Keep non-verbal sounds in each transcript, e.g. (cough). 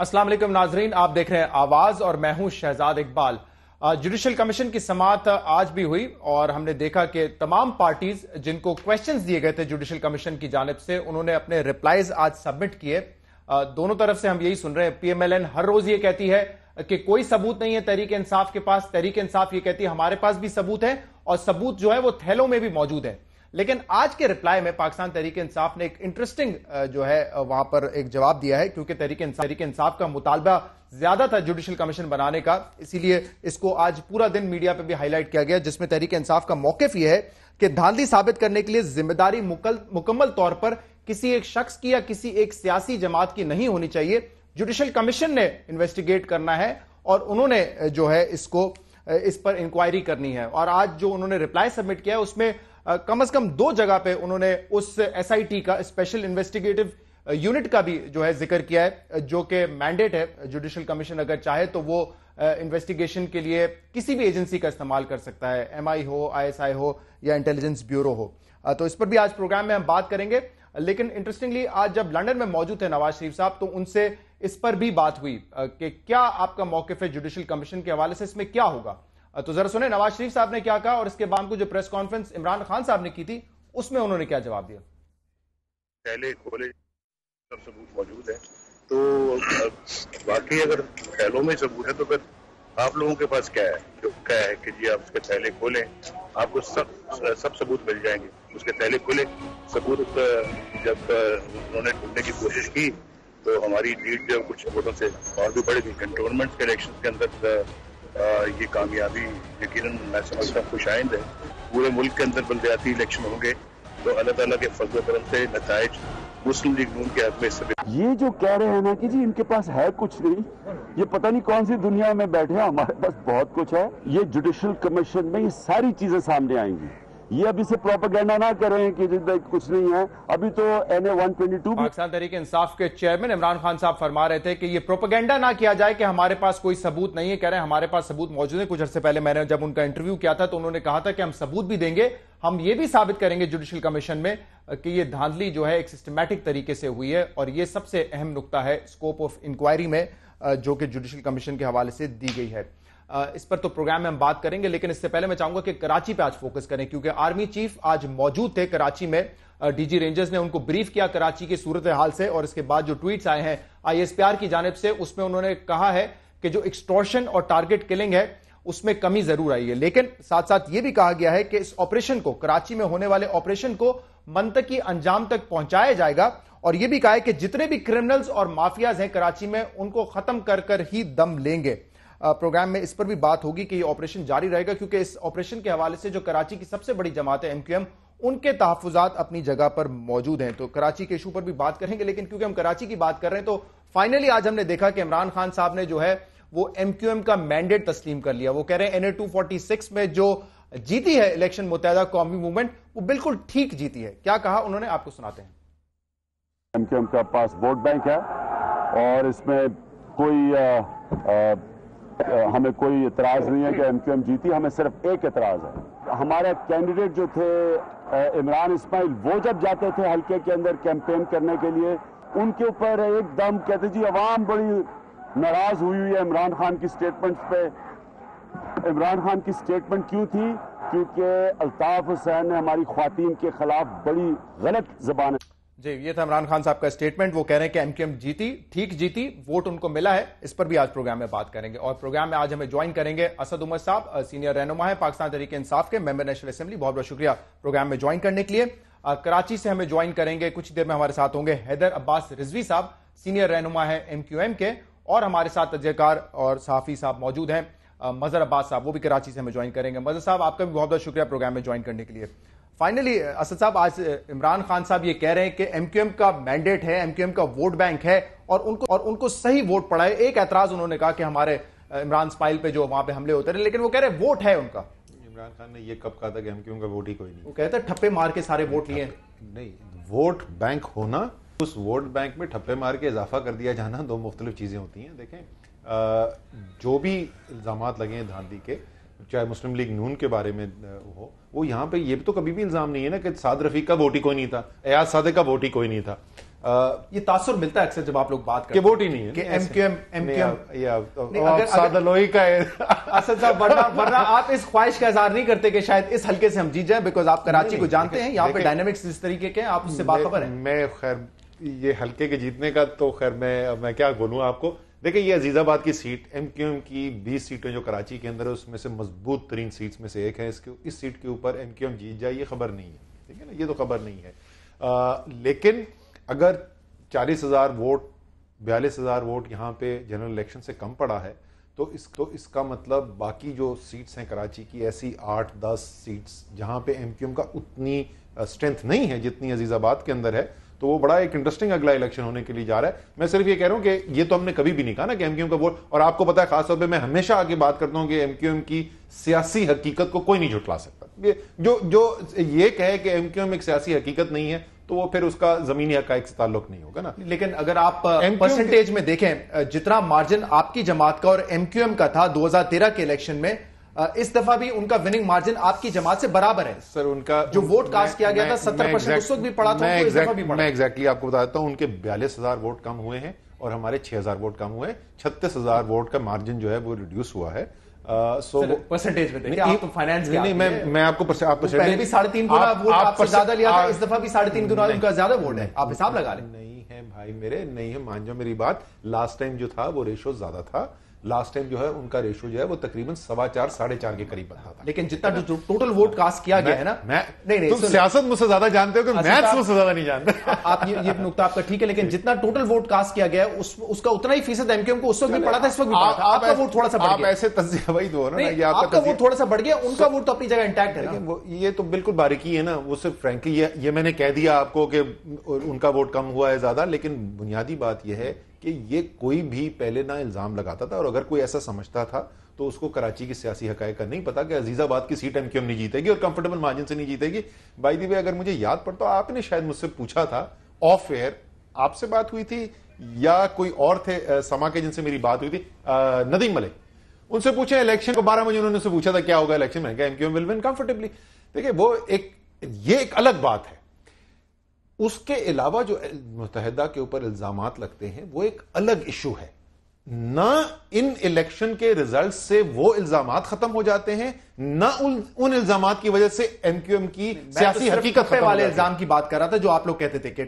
असलम नाजरीन आप देख रहे हैं आवाज और मैं हूं शहजाद इकबाल जुडिशल कमीशन की समात आज भी हुई और हमने देखा कि तमाम पार्टीज जिनको क्वेश्चंस दिए गए थे जुडिशल कमीशन की जानब से उन्होंने अपने रिप्लाईज आज सबमिट किए दोनों तरफ से हम यही सुन रहे हैं पीएमएलएन हर रोज ये कहती है कि कोई सबूत नहीं है तहरीक इंसाफ के पास तहरीक इंसाफ ये कहती है हमारे पास भी सबूत है और सबूत जो है वो थैलों में भी मौजूद है लेकिन आज के रिप्लाई में पाकिस्तान तहरीक इंसाफ ने एक इंटरेस्टिंग जो है वहां पर एक जवाब दिया है क्योंकि तहरीक इंसाफ तहरीक इंसाफ का मुतालबा ज्यादा था जुडिशल कमीशन बनाने का इसीलिए इसको आज पूरा दिन मीडिया पर भी हाईलाइट किया गया जिसमें तहरीक इंसाफ का मौकफ यह है कि धांधली साबित करने के लिए जिम्मेदारी मुकम्मल तौर पर किसी एक शख्स की या किसी एक सियासी जमात की नहीं होनी चाहिए जुडिशल कमीशन ने इन्वेस्टिगेट करना है और उन्होंने जो है इसको इस पर इंक्वायरी करनी है और आज जो उन्होंने रिप्लाई सबमिट किया है उसमें कम से कम दो जगह पे उन्होंने उस एसआईटी का स्पेशल इन्वेस्टिगेटिव यूनिट का भी जो है जिक्र किया है जो कि मैंडेट है जुडिशल कमीशन अगर चाहे तो वो इन्वेस्टिगेशन के लिए किसी भी एजेंसी का इस्तेमाल कर सकता है एम हो आई हो या इंटेलिजेंस ब्यूरो हो तो इस पर भी आज प्रोग्राम में हम बात करेंगे लेकिन इंटरेस्टिंगली आज जब लंदन में मौजूद थे नवाज शरीफ साहब तो उनसे इस पर भी बात हुई कि क्या आपका मौकफ है जुडिशल कमीशन के हवाले से इसमें क्या होगा तो जरा सुने नवाज शरीफ साहब ने क्या कहा और इसके बाद को जो प्रेस कॉन्फ्रेंस इमरान खान साहब ने की थी उसमें उन्होंने क्या जवाब दिया पहले खोले सब सबूत मौजूद है तो बाकी अगर फैलों में सबूत है तो फिर आप लोगों के पास क्या है जो क्या है कि जी आप उसके थैले खोलें आपको सब सब सबूत मिल जाएंगे उसके थैले खोले सबूत जब उन्होंने ढूंढने की कोशिश की तो हमारी लीड जो कुछ वोटों से और भी बढ़ गई कंटोनमेंट के इलेक्शन के अंदर ये कामयाबी यकीन मैं समझता हूँ खुश आइंद है पूरे मुल्क के अंदर बलदयाती इलेक्शन होंगे तो अल्लाह ताला के फजल करम से नतज मुस्लिम लीग नून के हाथ में ये जो कह रहे हैं ना कि जी इनके पास है कुछ नहीं ये पता नहीं कौन सी दुनिया में बैठे हैं हमारे पास बहुत कुछ है ये जुडिशल कमीशन में ये सारी चीजें सामने आएंगी ये अभी से प्रोपागेंडा ना करें कि कुछ नहीं है अभी तो N A one twenty two Pakistan तरीके इंसाफ के चेयरमैन इमरान खान साहब फरमा रहे थे कि ये प्रोपागेंडा ना किया जाए कि हमारे पास कोई सबूत नहीं है कह रहे हैं हमारे पास सबूत मौजूद है कुछ अर्से पहले मैंने जब उनका इंटरव्यू किया था तो उन्होंने कहा था कि हम सबूत भी देंगे हम ये भी साबित करेंगे जुडिशल कमीशन में कि ये धांधली जो है एक सिस्टमैटिक तरीके से हुई है और ये सबसे अहम नुकता है स्कोप ऑफ इंक्वायरी में जो कि जुडिशल कमीशन के हवाले से दी गई है इस पर तो प्रोग्राम में हम बात करेंगे लेकिन इससे पहले मैं चाहूंगा कि कराची पे आज फोकस करें क्योंकि आर्मी चीफ आज मौजूद थे कराची में डीजी रेंजर्स ने उनको ब्रीफ किया कराची की सूरत हाल से और इसके बाद जो ट्वीट आए हैं आईएसपीआर की जानब से उसमें उन्होंने कहा है कि जो एक्सटॉर्शन और टारगेट किलिंग है उसमें कमी जरूर आई है लेकिन साथ साथ ये भी कहा गया है कि इस ऑपरेशन को कराची में होने वाले ऑपरेशन को मंतकी अंजाम तक पहुंचाया जाएगा और यह भी कहा है कि जितने भी क्रिमिनल्स और माफियाज हैं कराची में उनको खत्म कर कर ही दम लेंगे प्रोग्राम में इस पर भी बात होगी कि ये ऑपरेशन जारी रहेगा क्योंकि इस ऑपरेशन के हवाले से जो कराची की सबसे बड़ी जमात है एमक्यूएम उनके तहफात अपनी जगह पर मौजूद हैं तो कराची के इशू पर भी बात करेंगे लेकिन क्योंकि हम कराची की बात कर रहे हैं तो फाइनली आज हमने देखा कि इमरान खान साहब ने जो है वो एमक्यूएम का मैंडेट तस्लीम कर लिया वो कह रहे हैं फोर्टी सिक्स में जो जीती है इलेक्शन मुतहदा कौमी मूवमेंट वो बिल्कुल ठीक जीती है क्या कहा उन्होंने आपको सुनाते हैं एमक्यूएम का पास वोट बैंक है और इसमें कोई आ, आ, हमें कोई इतराज़ नहीं है कि एम क्यू एम जीती हमें सिर्फ एक एतराज़ है हमारे कैंडिडेट जो थे इमरान इसमाइल वो जब जाते थे हल्के के अंदर कैंपेन करने के लिए उनके ऊपर एकदम कहते जी आवाम बड़ी नाराज़ हुई हुई है इमरान खान की स्टेटमेंट पे इमरान खान की स्टेटमेंट क्यों थी क्योंकि अल्ताफ़ हुसैन ने हमारी खातन के ख़िलाफ़ बड़ी गलत जबान जी ये था इमरान खान साहब का स्टेटमेंट वो कह रहे हैं कि एमकेएम जीती ठीक जीती वोट उनको मिला है इस पर भी आज प्रोग्राम में बात करेंगे और प्रोग्राम में आज हमें ज्वाइन करेंगे असद उमर साहब सीनियर रहनुमा है पाकिस्तान तरीके इंसाफ के मेंबर नेशनल असेंबली बहुत बहुत शुक्रिया प्रोग्राम में ज्वाइन करने के लिए आ, कराची से हमें ज्वाइन करेंगे कुछ देर में हमारे साथ होंगे हैदर अब्बास रिजवी साहब सीनियर रहनुमा है एम के और हमारे साथ तजयकार और साफी साहब मौजूद हैं मजहर अब्बास साहब वो भी कराची से हमें ज्वाइन करेंगे मजहर साहब आपका भी बहुत बहुत शुक्रिया प्रोग्राम में ज्वाइन करने के लिए फाइनली असद uh, साहब आज uh, इमरान खान साहब ये कह रहे हैं कि एमक्यूएम का मैंडेट है एमक्यूएम का वोट बैंक है और उनको और उनको सही वोट पड़ा है एक एतराज उन्होंने कहा कि हमारे uh, इमरान स्पाइल पे जो वहां पे हमले होते रहे लेकिन वो कह रहे हैं वोट है उनका इमरान खान ने ये कब कहा था कि एमक्यूएम का वोट ही कोई नहीं वो कहते ठप्पे मार के सारे वोट लिए नहीं वोट बैंक होना उस वोट बैंक में ठप्पे मार के इजाफा कर दिया जाना दो मुख्तलिफ चीज़ें होती हैं देखें जो भी इल्ज़ाम लगे हैं धांधी के चाहे मुस्लिम लीग नून के बारे में हो वो यहाँ पे ये तो कभी भी इल्ज़ाम नहीं है ना कि साद रफी का वोट ही कोई नहीं था अयाज सादे का वोट ही कोई नहीं था आ, ये तासर मिलता है अक्सर जब आप लोग बात करते वोट ही नहीं है कि एमक्यूएम एमक्यूएम या सादलोई का असद साहब वरना वरना आप इस ख्वाहिश का इजहार नहीं करते कि शायद इस हलके से हम जीत जाए बिकॉज आप कराची को जानते हैं यहाँ पे डायनेमिक्स जिस तरीके के आप उससे बाखबर है मैं खैर ये हल्के के जीतने का तो खैर मैं मैं क्या बोलूँ आपको देखिए ये अजीज़ाबाद की सीट एम क्यू एम की बीस सीटें जो कराची के अंदर है उसमें से मजबूत तरीन सीट में से एक है इसके इस सीट के ऊपर एम क्यू एम जीत जाए ये खबर नहीं है ठीक है ना ये तो खबर नहीं है आ, लेकिन अगर चालीस हज़ार वोट बयालीस हज़ार वोट यहाँ पे जनरल इलेक्शन से कम पड़ा है तो इस तो इसका मतलब बाकी जो सीट्स हैं कराची की ऐसी आठ दस सीट्स जहाँ पे एम क्यू एम का उतनी स्ट्रेंथ नहीं है जितनी अजीज़ाबाद के अंदर है तो वो बड़ा एक इंटरेस्टिंग अगला इलेक्शन होने के लिए जा रहा है मैं सिर्फ ये कह रहा हूँ कि ये तो हमने कभी भी नहीं कहा ना कि एमक्यूएम का वोट और आपको पता है खासतौर पर मैं हमेशा आगे बात करता हूँ कि एमक्यूएम की सियासी हकीकत को कोई नहीं झुटला सकता ये जो जो ये कहे कि एमक्यूएम एक सियासी हकीकत नहीं है तो वो फिर उसका जमीनी हकाइक से ताल्लुक नहीं होगा ना लेकिन अगर आप परसेंटेज में देखें जितना मार्जिन आपकी जमात का और एमक्यूएम का था 2013 के इलेक्शन में इस दफा भी उनका विनिंग मार्जिन आपकी जमात से बराबर है सर उनका जो वोट कास्ट किया गया था सत्तर परसेंट उस वक्त भी पड़ा था मैं एग्जैक्टली आपको बता देता हूं उनके बयालीस हजार वोट कम हुए हैं और हमारे हजार वोट कम हुए छत्तीस हजार वोट का मार्जिन जो है वो रिड्यूस हुआ है सो परसेंटेज में देखिए आप तो फाइनेंस नहीं, नहीं मैं मैं आपको परसे, आप पहले भी साढ़े तीन गुना वोट आपसे ज्यादा लिया था इस दफा भी साढ़े तीन गुना उनका ज्यादा वोट है आप हिसाब लगा नहीं है भाई मेरे नहीं है मान जाओ मेरी बात लास्ट टाइम जो था वो रेशो ज्यादा था लास्ट टाइम जो है उनका रेशियो जो है वो तकरीबन सवा चार साढ़े चार के करीब बनता था लेकिन जितना जो टोटल वोट कास्ट किया गया है ना मैं नहीं नहीं तुम सियासत मुझसे ज्यादा जानते हो कि अच्छा, मैथ्स तो मुझसे ज्यादा नहीं जानते (laughs) आप ये ये नुकता आपका ठीक है लेकिन जितना टोटल वोट कास्ट किया गया उस, उसका उतना ही फीसद एमकेएम को उस वक्त भी पड़ा था इस वक्त भी आपका वोट थोड़ा सा आप ऐसे तस्वीर (laughs) वही दो तो ना आपका वोट थोड़ा सा बढ़ गया उनका वोट तो अपनी जगह इंटैक्ट है ये तो बिल्कुल बारीकी है ना वो सिर्फ फ्रेंकली ये मैंने कह दिया आपको कि उनका वोट कम हुआ है ज्यादा लेकिन बुनियादी बात यह है कि ये कोई भी पहले ना इल्ज़ाम लगाता था और अगर कोई ऐसा समझता था तो उसको कराची की सियासी हक का नहीं पता कि अजीज़ाबाद की सीट एम क्यू एम नहीं जीतेगी और कंफर्टेबल मार्जिन से नहीं जीतेगी भाई दी वे अगर मुझे याद पड़ता आपने शायद मुझसे पूछा था ऑफ एयर आपसे बात हुई थी या कोई और थे आ, समा के जिनसे मेरी बात हुई थी नदीम मलिक उनसे पूछे इलेक्शन को बारह बजे उन्होंने पूछा था क्या होगा इलेक्शन में क्या एमक्यूएम विल विन कंफर्टेबली देखिए वो एक ये एक अलग बात है उसके अलावा जो मुतहदा के ऊपर इल्जाम लगते हैं वो एक अलग इशू है ना इन इलेक्शन के रिजल्ट से वो इल्जाम खत्म हो जाते हैं ना उन उन इल्जाम की वजह से एमक्यूएम की तो सियासी तो हकीकत वाले इल्जाम की बात कर रहा था जो आप लोग कहते थे कि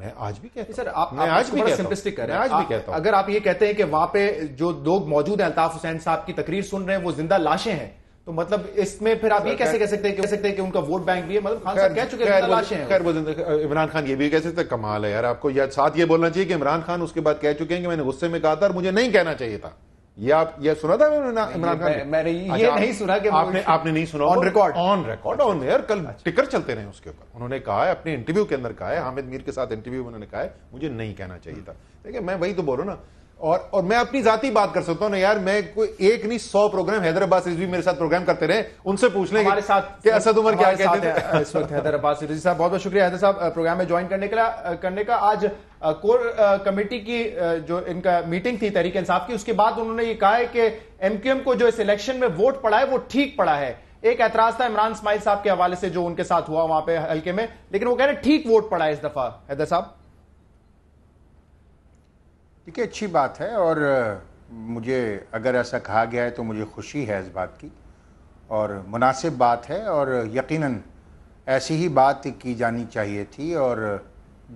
मैं आज भी कहता सर आप मैं आज भी सिंपलिस्टिक कर रहे हैं आज भी कहता हूं अगर आप ये कहते हैं कि वहां पे जो लोग मौजूद हैं अल्ताफ हुसैन साहब की तकरीर सुन रहे हैं वो जिंदा लाशें हैं तो मतलब इसमें फिर आप ये कैसे कह सकते हैं कह सकते हैं कि उनका वोट बैंक भी है मतलब खान साहब कह चुके हैं खैर इमरान खान ये भी कह सकते कमाल है यार आपको या साथ ये बोलना चाहिए कि इमरान खान उसके बाद कह चुके हैं कि मैंने गुस्से में कहा था और मुझे नहीं कहना चाहिए था ये आप ये सुना था इमरान खान मैंने ये अच्छा, नहीं सुना कि आपने आपने नहीं सुना on record on record on air कल अच्छा। टिकर चलते रहे उसके ऊपर उन्होंने कहा है अपने इंटरव्यू के अंदर कहा है हामिद मीर के साथ इंटरव्यू में उन्होंने कहा है मुझे नहीं कहना चाहिए था देखिए मैं वही तो बोल रहा हूँ ना और और मैं अपनी जाती बात कर सकता हूँ ना यार मैं कोई एक नहीं सौ प्रोग्राम हैदराबाद सीरीज भी मेरे साथ प्रोग्राम करते रहे उनसे पूछ लें हमारे साथ कि असद उमर क्या कहते हैं इस वक्त हैदराबाद सीरीज साहब बहुत बहुत शुक्रिया हैदर साहब प्रोग्राम में ज्वाइन करने का करने का आज कोर कमेटी की जो इनका मीटिंग थी तहरीक इंसाफ की उसके बाद उन्होंने ये कहा है कि एमक्यूएम को जो इस इलेक्शन में वोट पड़ा है वो ठीक पड़ा है एक एतराज था इमरान इसमाइल साहब के हवाले से जो उनके साथ हुआ वहां पे हल्के में लेकिन वो कह रहे ठीक वोट पड़ा है इस दफा हैदर साहब देखिए अच्छी बात है और मुझे अगर ऐसा कहा गया है तो मुझे खुशी है इस बात की और मुनासिब बात है और यकीनन ऐसी ही बात की जानी चाहिए थी और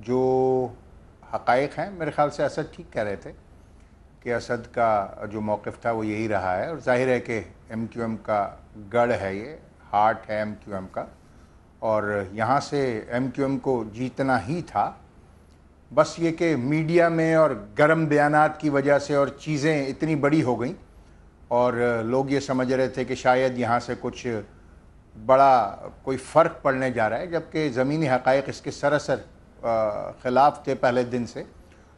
जो हक़ हैं मेरे ख़्याल से असद ठीक कह रहे थे कि असद का जो मौक़ था वो यही रहा है और जाहिर है कि एम क्यू एम का गढ़ है ये हार्ट है एम क्यू एम का और यहाँ से एम क्यू एम को जीतना ही था बस ये कि मीडिया में और गर्म बयानात की वजह से और चीज़ें इतनी बड़ी हो गई और लोग ये समझ रहे थे कि शायद यहाँ से कुछ बड़ा कोई फ़र्क पड़ने जा रहा है जबकि ज़मीनी हक़ इसके सरासर ख़िलाफ़ थे पहले दिन से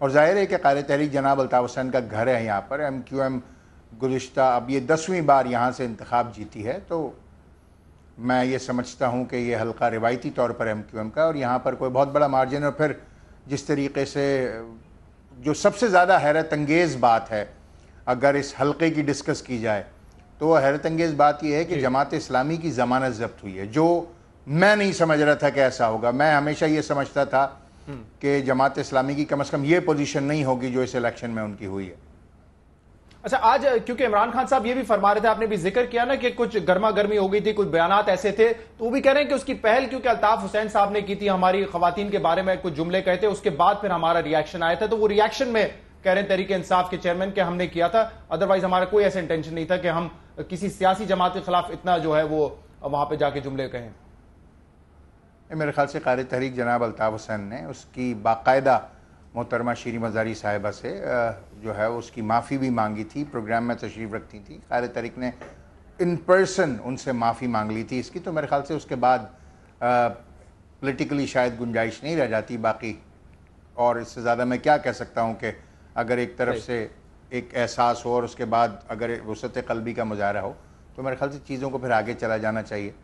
और ज़ाहिर है कि कार तहरीक जनाब अलताफ़ हुसैन का घर है यहाँ पर एम क्यू एम गुज्त अब ये दसवीं बार यहाँ से इंतखब जीती है तो मैं ये समझता हूँ कि ये हल्का रिवायती तौर पर एम क्यू एम का और यहाँ पर कोई बहुत बड़ा मार्जिन और फिर जिस तरीके से जो सबसे ज़्यादा हैरत अंगेज़ बात है अगर इस हलक़े की डिस्कस की जाए तो वह हैरत अंगेज़ बात यह है कि जमात इस्लामी की ज़मानत जब्त हुई है जो मैं नहीं समझ रहा था कि ऐसा होगा मैं हमेशा ये समझता था हम्म। कि जमात इस्लामी की कम अज़ कम ये पोजीशन नहीं होगी जो इस इलेक्शन में उनकी हुई है अच्छा आज क्योंकि इमरान खान साहब ये भी फरमा रहे थे आपने भी जिक्र किया ना कि कुछ गर्मा गर्मी हो गई थी कुछ बयान ऐसे थे तो वो भी कह रहे हैं कि उसकी पहल क्योंकि अल्ताफ हुसैन साहब ने की थी हमारी खातन के बारे में कुछ जुमले कहे थे उसके बाद फिर हमारा रिएक्शन आया था तो वो रिएक्शन में कह रहे हैं तरीके इंसाफ के चेयरमैन के हमने किया था अदरवाइज हमारा कोई ऐसा इंटेंशन नहीं था कि हम किसी सियासी जमात के खिलाफ इतना जो है वो वहां पर जाके जुमले कहें मेरे ख्याल से कार तहरीक जनाब अल्ताफ हुसैन ने उसकी बाकायदा मोहतरमा शीरी मज़ारी साहिबा से जो है उसकी माफ़ी भी मांगी थी प्रोग्राम में तशरीफ़ रखती थी खार तरीक ने इन पर्सन उनसे माफ़ी मांग ली थी इसकी तो मेरे ख्याल से उसके बाद पोलिटिकली शायद गुंजाइश नहीं रह जाती बाकी और इससे ज़्यादा मैं क्या कह सकता हूँ कि अगर एक तरफ से एक एहसास हो और उसके बाद अगर वसत कलबी का मुजाहरा हो तो मेरे ख्याल से चीज़ों को फिर आगे चला जाना चाहिए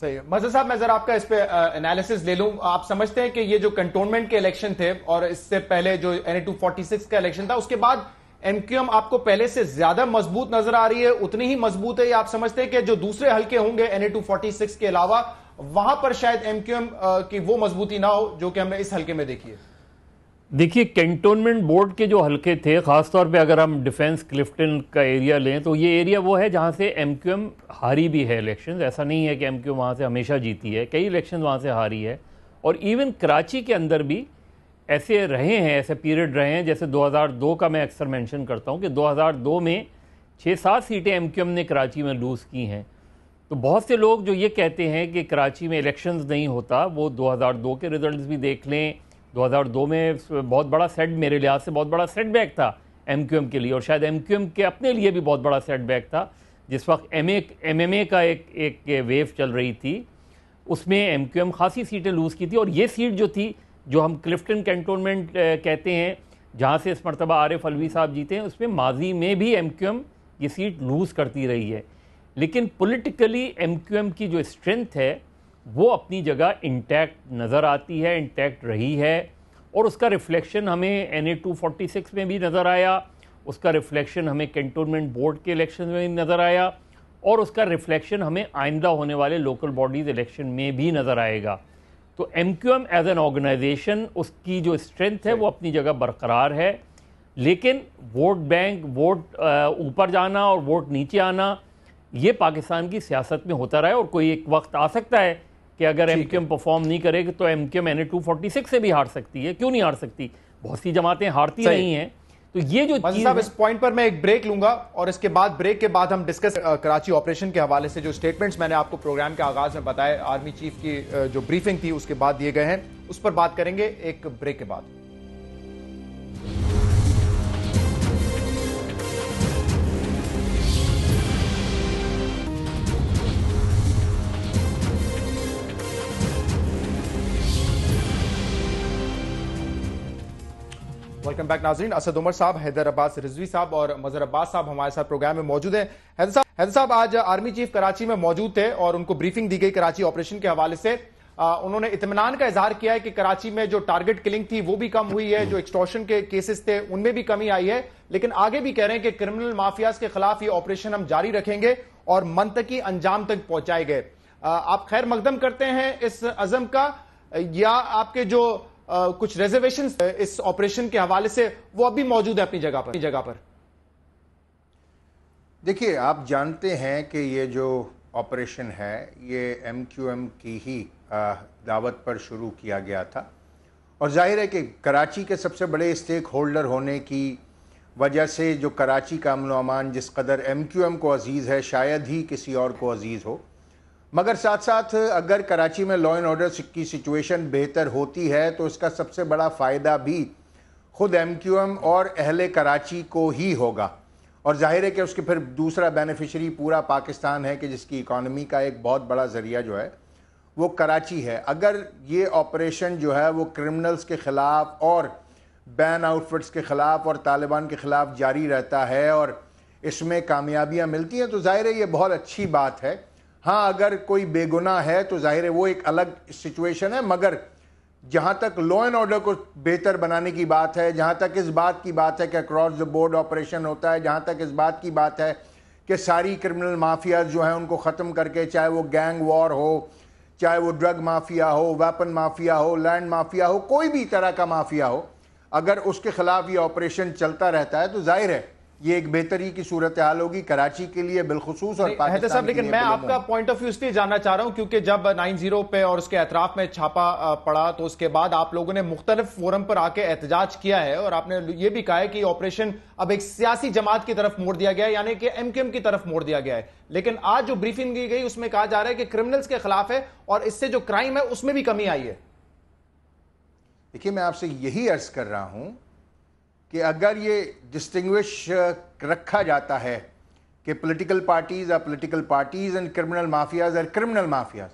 सही है मजर साहब मैं जरा आपका इस पे एनालिसिस ले लूं आप समझते हैं कि ये जो कंटोनमेंट के इलेक्शन थे और इससे पहले जो एन टू फोर्टी सिक्स का इलेक्शन था उसके बाद एमक्यूएम आपको पहले से ज्यादा मजबूत नजर आ रही है उतनी ही मजबूत है आप समझते हैं कि जो दूसरे हल्के होंगे एन टू फोर्टी सिक्स के अलावा वहां पर शायद एमक्यूएम की वो मजबूती ना हो जो कि हमने इस हल्के में देखी है देखिए कैंटोनमेंट बोर्ड के जो हलके थे ख़ासतौर पे अगर हम डिफेंस क्लिफ्टन का एरिया लें तो ये एरिया वो है जहाँ से एम क्यू एम हारी भी है इलेक्शन ऐसा नहीं है कि एम क्यू एम वहाँ से हमेशा जीती है कई इलेक्शन वहाँ से हारी है और इवन कराची के अंदर भी ऐसे रहे हैं ऐसे पीरियड रहे हैं जैसे 2002 का मैं अक्सर मैंशन करता हूँ कि दो में छः सात सीटें एम क्यू एम ने कराची में लूज़ की हैं तो बहुत से लोग जो ये कहते हैं कि कराची में इलेक्शन नहीं होता वो दो के रिज़ल्ट भी देख लें 2002 में बहुत बड़ा सेट मेरे लिहाज से बहुत बड़ा सेटबैक था एम के लिए और शायद एम के अपने लिए भी बहुत बड़ा सेटबैक था जिस वक्त एम एम का एक एक वेव चल रही थी उसमें एम खासी सीटें लूज़ की थी और ये सीट जो थी जो हम क्लिफ्टन कैंटोनमेंट कहते हैं जहाँ से इस मरतबा आरिफ अलवी साहब जीते हैं उसमें माजी में भी एम ये सीट लूज़ करती रही है लेकिन पोलिटिकली एम की जो स्ट्रेंथ है वो अपनी जगह इंटैक्ट नज़र आती है इंटैक्ट रही है और उसका रिफ्लेक्शन हमें N A two forty six में भी नज़र आया उसका रिफ्लेक्शन हमें कैंटोनमेंट बोर्ड के इलेक्शन में भी नज़र आया और उसका रिफ्लेक्शन हमें आइंदा होने वाले लोकल बॉडीज़ इलेक्शन में भी नज़र आएगा तो M Q M as an organisation उसकी जो स्ट्रेंथ है वो अपनी जगह बरकरार है लेकिन वोट बैंक वोट ऊपर जाना और वोट नीचे आना ये पाकिस्तान की सियासत में होता रहा है और कोई एक वक्त आ सकता है कि अगर एम क्यू एम परफॉर्म नहीं करेगी तो M Q M N A two forty six से भी हार सकती है क्यों नहीं हार सकती बहुत सी जमातें हारती नहीं है तो ये जो साहब इस पॉइंट पर मैं एक ब्रेक लूंगा और इसके बाद ब्रेक के बाद हम डिस्कस कराची ऑपरेशन के हवाले से जो स्टेटमेंट्स मैंने आपको प्रोग्राम के आगाज में बताए आर्मी चीफ की जो ब्रीफिंग थी उसके बाद दिए गए हैं उस पर बात करेंगे एक ब्रेक के बाद वेलकम बैक नाजरीन असद उमर साहब हैदर अब्बास रिजवी साहब और मजहर अब्बास साहब हमारे साथ प्रोग्राम में मौजूद हैं हैदर साहब हैदर साहब आज आर्मी चीफ कराची में मौजूद थे और उनको ब्रीफिंग दी गई कराची ऑपरेशन के हवाले से आ, उन्होंने इतमान का इजहार किया है कि कराची में जो टारगेट किलिंग थी वो भी कम हुई है जो एक्सटॉर्शन के केसेस थे उनमें भी कमी आई है लेकिन आगे भी कह रहे हैं कि क्रिमिनल माफियाज के खिलाफ ये ऑपरेशन हम जारी रखेंगे और मंतकी अंजाम तक पहुंचाए गए आप खैर मकदम करते हैं इस अजम का या आपके जो कुछ रिजर्वेशन इस ऑपरेशन के हवाले से वो अभी मौजूद है अपनी जगह पर अपनी जगह पर देखिए आप जानते हैं कि ये जो ऑपरेशन है ये एम की ही दावत पर शुरू किया गया था और जाहिर है कि कराची के सबसे बड़े स्टेक होल्डर होने की वजह से जो कराची का अमन अमान जिस कदर एम को अजीज़ है शायद ही किसी और को अजीज़ हो मगर साथ साथ अगर कराची में लॉ एंड ऑर्डर की सिचुएशन बेहतर होती है तो इसका सबसे बड़ा फ़ायदा भी ख़ुद एम क्यू एम और अहल कराची को ही होगा और जाहिर है कि उसके फिर दूसरा बेनिफिशरी पूरा पाकिस्तान है कि जिसकी इकानमी का एक बहुत बड़ा ज़रिया जो है वो कराची है अगर ये ऑपरेशन जो है वो क्रिमिनल्स के ख़िलाफ़ और बैन आउटफिट्स के ख़िलाफ़ और तालिबान के ख़िलाफ़ जारी रहता है और इसमें कामयाबियाँ मिलती हैं तो ज़ाहिर है ये बहुत अच्छी बात है हाँ अगर कोई बेगुनाह है तो जाहिर है वो एक अलग सिचुएशन है मगर जहाँ तक लॉ एंड ऑर्डर को बेहतर बनाने की बात है जहाँ तक इस बात की बात है कि अक्रॉस द बोर्ड ऑपरेशन होता है जहाँ तक इस बात की बात है कि सारी क्रिमिनल माफिया जो हैं उनको ख़त्म करके चाहे वो गैंग वॉर हो चाहे वो ड्रग माफिया हो वेपन माफिया हो लैंड माफिया हो कोई भी तरह का माफिया हो अगर उसके ख़िलाफ़ ये ऑपरेशन चलता रहता है तो जाहिर है ये एक बेहतरी की सूरत हाल होगी कराची के लिए बिलखसूस और पाकिस्तान लेकिन मैं आपका पॉइंट ऑफ व्यू इसलिए जानना चाह रहा हूं क्योंकि जब नाइन जीरो पे और उसके एतराफ में छापा पड़ा तो उसके बाद आप लोगों ने मुख्तलिफ फोरम पर आके एहतजाज किया है और आपने ये भी कहा है कि ऑपरेशन अब एक सियासी जमात की तरफ मोड़ दिया गया है यानी कि एमकेएम की तरफ मोड़ दिया गया है लेकिन आज जो ब्रीफिंग दी गई उसमें कहा जा रहा है कि क्रिमिनल्स के खिलाफ है और इससे जो क्राइम है उसमें भी कमी आई है देखिए मैं आपसे यही अर्ज कर रहा हूं कि अगर ये डिस्टिंग्विश uh, रखा जाता है कि political parties or political parties and criminal mafias or criminal mafias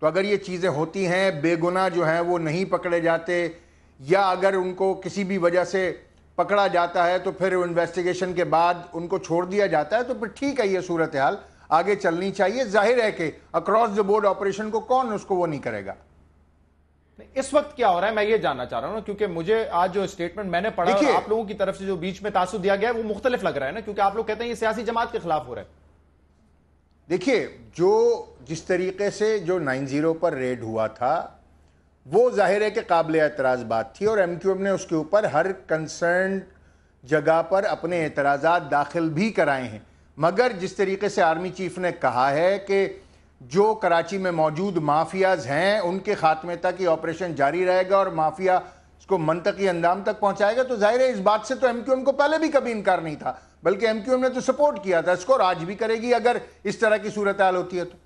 तो अगर ये चीज़ें होती हैं बेगुनाह जो हैं वो नहीं पकड़े जाते या अगर उनको किसी भी वजह से पकड़ा जाता है तो फिर इन्वेस्टिगेशन के बाद उनको छोड़ दिया जाता है तो फिर ठीक है ये सूरत हाल आगे चलनी चाहिए जाहिर है कि अक्रॉस द बोर्ड ऑपरेशन को कौन उसको वो नहीं करेगा इस वक्त क्या हो रहा है मैं ये जानना चाह रहा हूँ क्योंकि मुझे आज जो स्टेटमेंट मैंने पढ़ा आप लोगों की तरफ से जो बीच में तासुर दिया गया है वो मुख्तलिफ लग रहा है ना क्योंकि आप लोग कहते हैं ये सियासी जमात के खिलाफ हो रहा है देखिए जो जिस तरीके से जो नाइन जीरो पर रेड हुआ था वो जाहिर है कि काबिल एतराज़ बात थी और एम क्यू एम ने उसके ऊपर हर कंसर्न जगह पर अपने एतराज दाखिल भी कराए हैं मगर जिस तरीके से आर्मी चीफ ने कहा है कि जो कराची में मौजूद माफियाज हैं उनके खात्मे तक ये ऑपरेशन जारी रहेगा और माफिया इसको मनतकी अंदाम तक पहुंचाएगा तो जाहिर है इस बात से तो एम क्यू एम को पहले भी कभी इनकार नहीं था बल्कि एम क्यू एम ने तो सपोर्ट किया था इसको राज आज भी करेगी अगर इस तरह की सूरत हाल होती है तो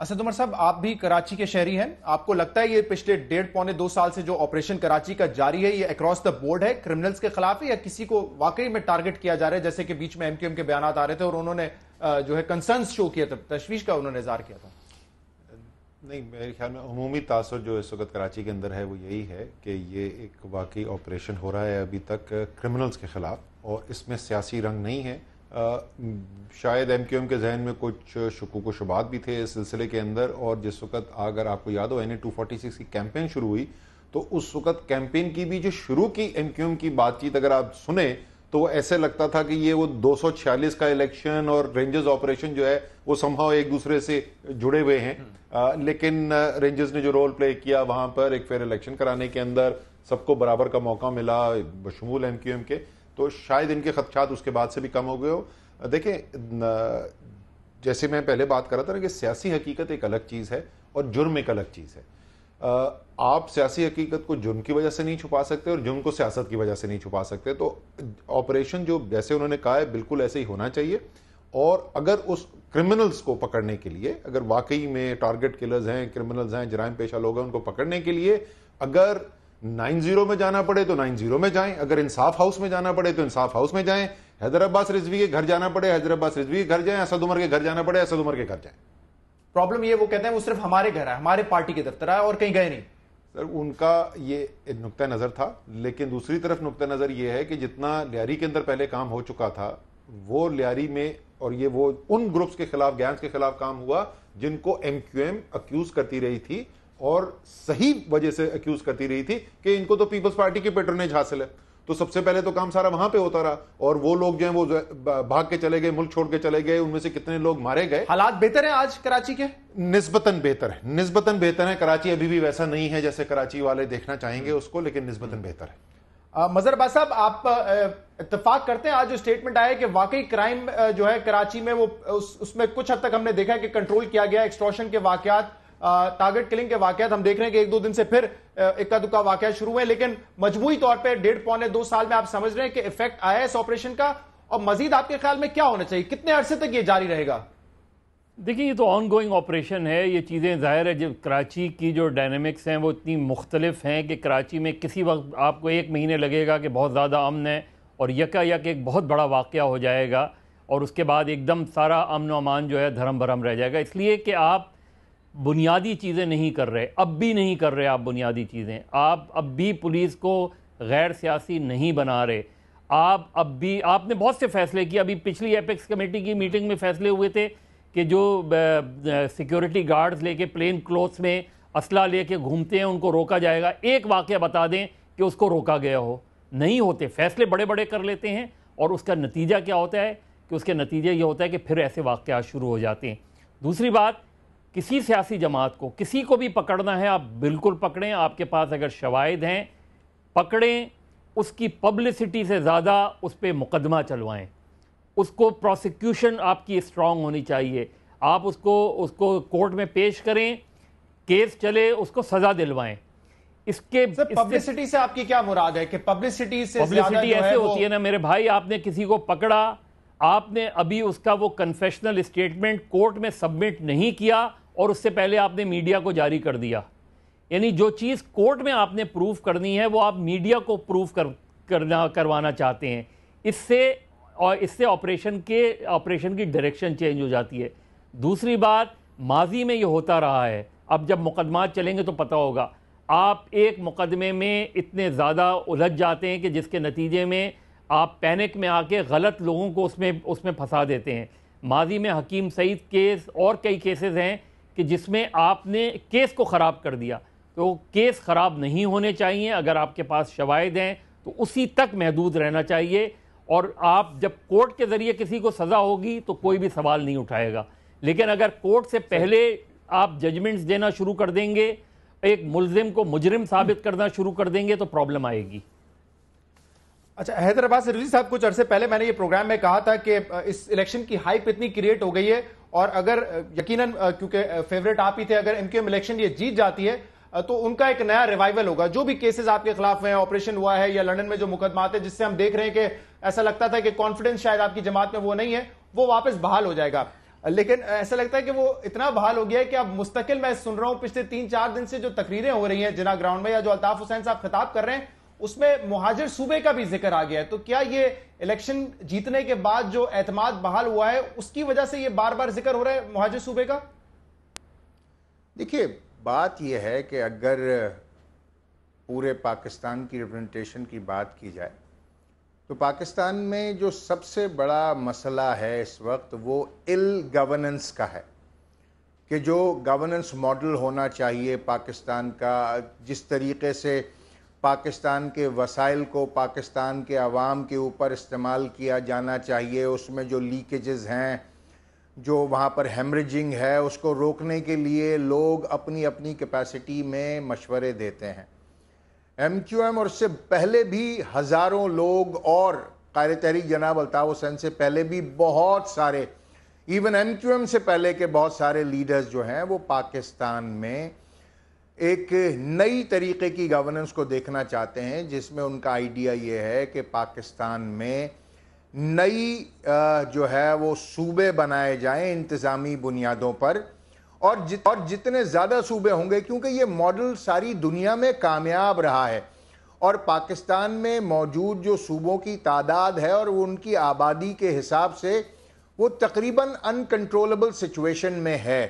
असद अच्छा, उमर साहब आप भी कराची के शहरी हैं आपको लगता है ये पिछले डेढ़ पौने दो साल से जो ऑपरेशन कराची का जारी है ये अक्रॉस द बोर्ड है क्रिमिनल्स के खिलाफ या किसी को वाकई में टारगेट किया जा रहा है जैसे कि बीच में एमक्यूएम के बयान आ रहे थे और उन्होंने जो है कंसर्न शो किया था तशवीश का उन्होंने इजहार किया था नहीं मेरे ख्याल में अमूमी तासर जो इस वक्त कराची के अंदर है वो यही है कि ये एक वाकई ऑपरेशन हो रहा है अभी तक क्रिमिनल्स के ख़िलाफ़ और इसमें सियासी रंग नहीं है आ, शायद एम क्यू एम के जहन में कुछ शकूक व शुबात भी थे इस सिलसिले के अंदर और जिस वक्त अगर आपको याद हो N A two forty six की कैंपेन शुरू हुई तो उस वक्त कैंपेन की भी जो शुरू की एम क्यू एम की बातचीत अगर आप सुने तो ऐसे लगता था कि ये वो 246 का इलेक्शन और रेंजर्स ऑपरेशन जो है वो संभव एक दूसरे से जुड़े हुए हैं हम्म। आ, लेकिन रेंजर्स ने जो रोल प्ले किया वहां पर एक फेयर इलेक्शन कराने के अंदर सबको बराबर का मौका मिला बशमूल एम क्यू एम के तो शायद इनके खदशात उसके बाद से भी कम हो गए हो देखें जैसे मैं पहले बात कर रहा था ना कि सियासी हकीकत एक अलग चीज़ है और जुर्म एक अलग चीज़ है आप सियासी हकीकत को जुर्म की वजह से नहीं छुपा सकते और जुर्म को सियासत की वजह से नहीं छुपा सकते तो ऑपरेशन जो जैसे उन्होंने कहा है बिल्कुल ऐसे ही होना चाहिए और अगर उस क्रिमिनल्स को पकड़ने के लिए अगर वाकई में टारगेट किलर्स हैं क्रिमिनल्स हैं जराइम पेशा लोग हैं उनको पकड़ने के लिए अगर नाइन जीरो में जाना पड़े तो नाइन जीरो में जाएं अगर इंसाफ हाउस में जाना पड़े तो इंसाफ हाउस में जाएं हैदराबाद रिजवी के घर जाना पड़े हैदराबाद रिजवी के घर जाएं असद उमर के घर जाना पड़े असद उमर के घर जाएं प्रॉब्लम ये वो कहते हैं वो सिर्फ हमारे घर है हमारे पार्टी के दफ्तर है और कहीं गए नहीं सर उनका ये नुकता नज़र था लेकिन दूसरी तरफ नुकता नज़र ये है कि जितना लियारी के अंदर पहले काम हो चुका था वो लियारी में और ये वो उन ग्रुप्स के खिलाफ गैंग्स के खिलाफ काम हुआ जिनको एम क्यू एम अक्यूज करती रही थी और सही वजह से अक्यूज करती रही थी कि इनको तो पीपल्स पार्टी की पेट्रोनेज हासिल है तो सबसे पहले तो काम सारा वहां पे होता रहा और वो लोग जो है वो भाग के चले गए मुल्क छोड़ के चले गए उनमें से कितने लोग मारे गए हालात बेहतर है आज कराची के निस्बतन बेहतर है निस्बतन बेहतर है कराची अभी भी वैसा नहीं है जैसे कराची वाले देखना चाहेंगे उसको लेकिन निस्बतन बेहतर है मजहर साहब आप इतफाक करते हैं आज जो स्टेटमेंट आया कि वाकई क्राइम जो है कराची में वो उस, उसमें कुछ हद तक हमने देखा है कि कंट्रोल किया गया एक्सट्रोशन के वाकत टारगेट किलिंग के वाकत हम देख रहे हैं कि एक दो दिन से फिर इक्का दुक्का वाकत शुरू हुए लेकिन मजमूरी तौर पर डेढ़ पौने दो साल में आप समझ रहे हैं कि इफेक्ट आया इस ऑपरेशन का और मजीद आपके ख्याल में क्या होना चाहिए कितने अरसे तक ये जारी रहेगा देखिए ये तो गोइंग ऑपरेशन है ये चीज़ें ज़ाहिर है जब कराची की जो डायनेमिक्स हैं वो इतनी मुख्तलिफ हैं कि कराची में किसी वक्त आपको एक महीने लगेगा कि बहुत ज़्यादा अमन है और यका यक एक बहुत बड़ा वाक़ हो जाएगा और उसके बाद एकदम सारा अमन अमान जो है धर्म भरम रह जाएगा इसलिए कि आप बुनियादी चीज़ें नहीं कर रहे अब भी नहीं कर रहे आप बुनियादी चीज़ें आप अब भी पुलिस को गैर सियासी नहीं बना रहे आप अब भी आपने बहुत से फैसले किए अभी पिछली एपेक्स कमेटी की मीटिंग में फैसले हुए थे कि जो सिक्योरिटी गार्ड्स लेके प्लेन क्लोथ्स में असला लेके घूमते हैं उनको रोका जाएगा एक वाक्य बता दें कि उसको रोका गया हो नहीं होते फैसले बड़े बड़े कर लेते हैं और उसका नतीजा क्या होता है कि उसके नतीजे ये होता है कि फिर ऐसे वाक़ शुरू हो जाते हैं दूसरी बात किसी सियासी जमात को किसी को भी पकड़ना है आप बिल्कुल पकड़ें आपके पास अगर शवाद हैं पकड़ें उसकी पब्लिसिटी से ज़्यादा उस पर मुकदमा चलवाएं उसको प्रोसिक्यूशन आपकी स्ट्रांग होनी चाहिए आप उसको उसको कोर्ट में पेश करें केस चले उसको सज़ा दिलवाएं इसके पब्लिसिटी से आपकी क्या मुराद है कि पब्लिसिटी से पब्लिसिटी ऐसे है होती है ना मेरे भाई आपने किसी को पकड़ा आपने अभी उसका वो कन्फेशनल स्टेटमेंट कोर्ट में सबमिट नहीं किया और उससे पहले आपने मीडिया को जारी कर दिया यानी जो चीज़ कोर्ट में आपने प्रूफ करनी है वो आप मीडिया को प्रूफ कर करना करवाना चाहते हैं इससे और इससे ऑपरेशन के ऑपरेशन की डायरेक्शन चेंज हो जाती है दूसरी बात माजी में ये होता रहा है अब जब मुकदमा चलेंगे तो पता होगा आप एक मुकदमे में इतने ज़्यादा उलझ जाते हैं कि जिसके नतीजे में आप पैनिक में आके गलत लोगों को उसमें उसमें फंसा देते हैं माजी में हकीम सईद केस और कई केसेस हैं कि जिसमें आपने केस को ख़राब कर दिया तो केस ख़राब नहीं होने चाहिए अगर आपके पास शवायद हैं तो उसी तक महदूद रहना चाहिए और आप जब कोर्ट के ज़रिए किसी को सज़ा होगी तो कोई भी सवाल नहीं उठाएगा लेकिन अगर कोर्ट से पहले आप जजमेंट्स देना शुरू कर देंगे एक मुलजिम को मुजरिम साबित करना शुरू कर देंगे तो प्रॉब्लम आएगी अच्छा हैदराबाद से रुजी साहब कुछ अरसे पहले मैंने ये प्रोग्राम में कहा था कि इस इलेक्शन की हाइप इतनी क्रिएट हो गई है और अगर यकीनन क्योंकि फेवरेट आप ही थे अगर एमक्यूएम इलेक्शन ये जीत जाती है तो उनका एक नया रिवाइवल होगा जो भी केसेस आपके खिलाफ हैं ऑपरेशन हुआ है या लंदन में जो मुकदमा है जिससे हम देख रहे हैं कि ऐसा लगता था कि कॉन्फिडेंस शायद आपकी जमात में वो नहीं है वो वापस बहाल हो जाएगा लेकिन ऐसा लगता है कि वो इतना बहाल हो गया है कि अब मुस्तकिल मैं सुन रहा हूं पिछले तीन चार दिन से जो तकरीरें हो रही हैं जिना ग्राउंड में या जो अल्ताफ हुसैन साहब खिताब कर रहे हैं उसमें मुहाजिर सूबे का भी जिक्र आ गया है तो क्या ये इलेक्शन जीतने के बाद जो एतमाद बहाल हुआ है उसकी वजह से ये बार बार जिक्र हो रहा है मुहाजिर सूबे का देखिए बात यह है कि अगर पूरे पाकिस्तान की रिप्रेजेंटेशन की बात की जाए तो पाकिस्तान में जो सबसे बड़ा मसला है इस वक्त वो इल गवर्नेंस का है कि जो गवर्नेंस मॉडल होना चाहिए पाकिस्तान का जिस तरीके से पाकिस्तान के वसाइल को पाकिस्तान के आवाम के ऊपर इस्तेमाल किया जाना चाहिए उसमें जो लीकेजेस हैं जो वहाँ पर हेमरेजिंग है उसको रोकने के लिए लोग अपनी अपनी कैपेसिटी में मशवरे देते हैं एम क्यू एम और उससे पहले भी हज़ारों लोग और कार्य तहरीक जनाब अलताफ़ हुसैन से पहले भी बहुत सारे इवन एम क्यू एम से पहले के बहुत सारे लीडर्स जो हैं वो पाकिस्तान में एक नई तरीके की गवर्नेंस को देखना चाहते हैं जिसमें उनका आइडिया ये है कि पाकिस्तान में नई जो है वो सूबे बनाए जाएं इंतज़ामी बुनियादों पर और जित, और जितने ज़्यादा सूबे होंगे क्योंकि ये मॉडल सारी दुनिया में कामयाब रहा है और पाकिस्तान में मौजूद जो सूबों की तादाद है और उनकी आबादी के हिसाब से वो तकरीबन अनकंट्रोलेबल सिचुएशन में है